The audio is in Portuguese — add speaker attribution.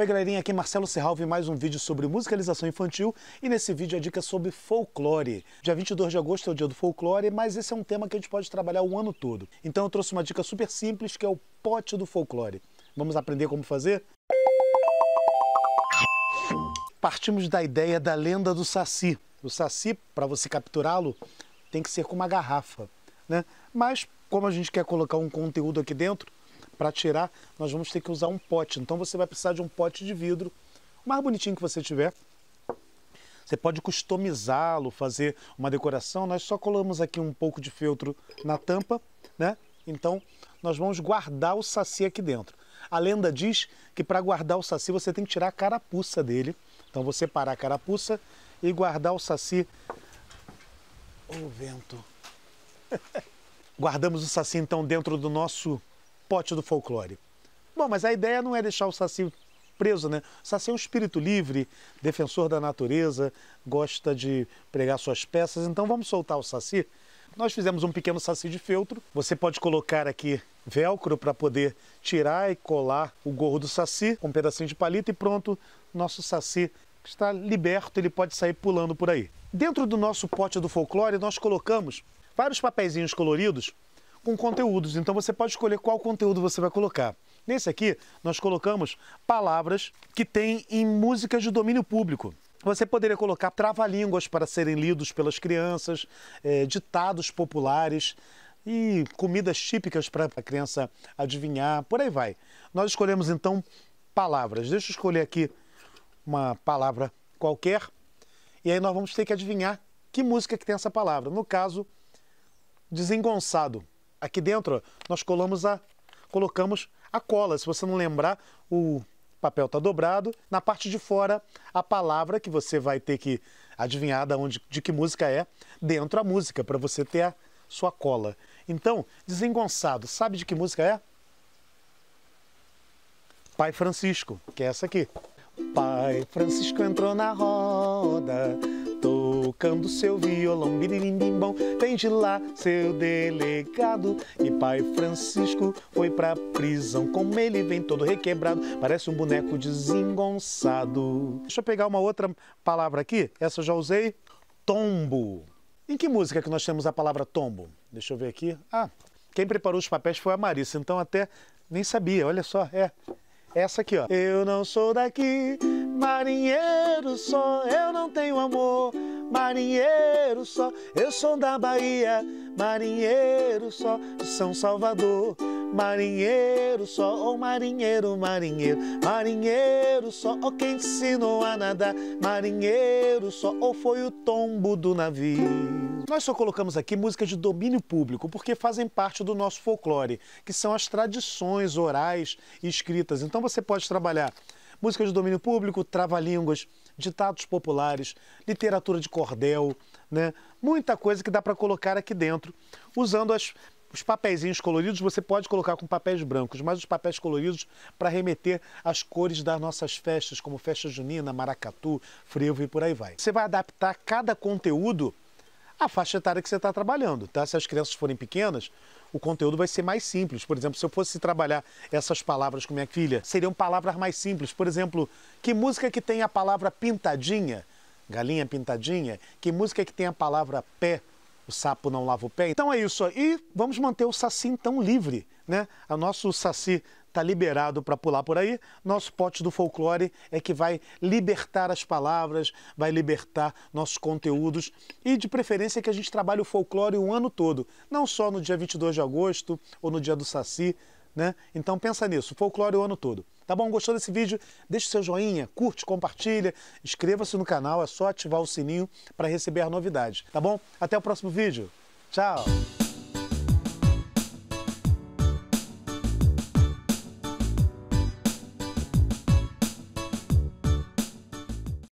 Speaker 1: Oi galerinha, aqui é Marcelo Serralve mais um vídeo sobre musicalização infantil e nesse vídeo a dica é sobre folclore. Dia 22 de agosto é o dia do folclore, mas esse é um tema que a gente pode trabalhar o ano todo. Então eu trouxe uma dica super simples que é o pote do folclore. Vamos aprender como fazer? Partimos da ideia da lenda do saci. O saci, para você capturá-lo, tem que ser com uma garrafa, né? Mas como a gente quer colocar um conteúdo aqui dentro, para tirar, nós vamos ter que usar um pote. Então você vai precisar de um pote de vidro, o mais bonitinho que você tiver. Você pode customizá-lo, fazer uma decoração. Nós só colamos aqui um pouco de feltro na tampa, né? Então nós vamos guardar o saci aqui dentro. A lenda diz que para guardar o saci você tem que tirar a carapuça dele. Então você parar a carapuça e guardar o saci. O vento. Guardamos o saci então dentro do nosso pote do folclore. Bom, mas a ideia não é deixar o Saci preso, né? O Saci é um espírito livre, defensor da natureza, gosta de pregar suas peças, então vamos soltar o Saci? Nós fizemos um pequeno Saci de feltro. Você pode colocar aqui velcro para poder tirar e colar o gorro do Saci com um pedacinho de palito e pronto, nosso Saci está liberto, ele pode sair pulando por aí. Dentro do nosso pote do folclore, nós colocamos vários papeizinhos coloridos com conteúdos. Então você pode escolher qual conteúdo você vai colocar. Nesse aqui, nós colocamos palavras que tem em músicas de domínio público. Você poderia colocar trava-línguas para serem lidos pelas crianças, é, ditados populares e comidas típicas para a criança adivinhar, por aí vai. Nós escolhemos então palavras. Deixa eu escolher aqui uma palavra qualquer e aí nós vamos ter que adivinhar que música que tem essa palavra. No caso, desengonçado. Aqui dentro nós colamos a, colocamos a cola. Se você não lembrar, o papel está dobrado. Na parte de fora, a palavra que você vai ter que adivinhar de, onde, de que música é, dentro a música, para você ter a sua cola. Então, desengonçado, sabe de que música é? Pai Francisco, que é essa aqui. Pai Francisco entrou na roda tocando seu violão, bom vem de lá seu delegado. E pai Francisco foi pra prisão, como ele vem todo requebrado, parece um boneco desengonçado. Deixa eu pegar uma outra palavra aqui, essa eu já usei, tombo. Em que música que nós temos a palavra tombo? Deixa eu ver aqui. Ah, quem preparou os papéis foi a Marissa, então até nem sabia, olha só, é, essa aqui, ó. Eu não sou daqui, marinheiro só, eu não tenho amor, marinheiro só. Eu sou da Bahia, marinheiro só, de São Salvador. Marinheiro só, ou oh, marinheiro, marinheiro, marinheiro só, ou oh, quem ensinou a nadar, marinheiro só, ou oh, foi o tombo do navio. Nós só colocamos aqui músicas de domínio público, porque fazem parte do nosso folclore, que são as tradições orais e escritas. Então você pode trabalhar músicas de domínio público, trava-línguas, ditados populares, literatura de cordel, né? Muita coisa que dá para colocar aqui dentro, usando as os papéis coloridos você pode colocar com papéis brancos, mas os papéis coloridos para remeter às cores das nossas festas, como festa junina, maracatu, frevo e por aí vai. Você vai adaptar cada conteúdo a faixa etária que você está trabalhando, tá? Se as crianças forem pequenas, o conteúdo vai ser mais simples. Por exemplo, se eu fosse trabalhar essas palavras com minha filha, seriam palavras mais simples. Por exemplo, que música que tem a palavra pintadinha? Galinha pintadinha? Que música que tem a palavra pé? O sapo não lava o pé. Então é isso. E vamos manter o saci então livre, né? O nosso saci está liberado para pular por aí. Nosso pote do folclore é que vai libertar as palavras, vai libertar nossos conteúdos e de preferência que a gente trabalhe o folclore o ano todo, não só no dia 22 de agosto ou no dia do Saci, né? Então pensa nisso, folclore o ano todo. Tá bom? Gostou desse vídeo? Deixe seu joinha, curte, compartilha, inscreva-se no canal, é só ativar o sininho para receber novidades, tá bom? Até o próximo vídeo. Tchau.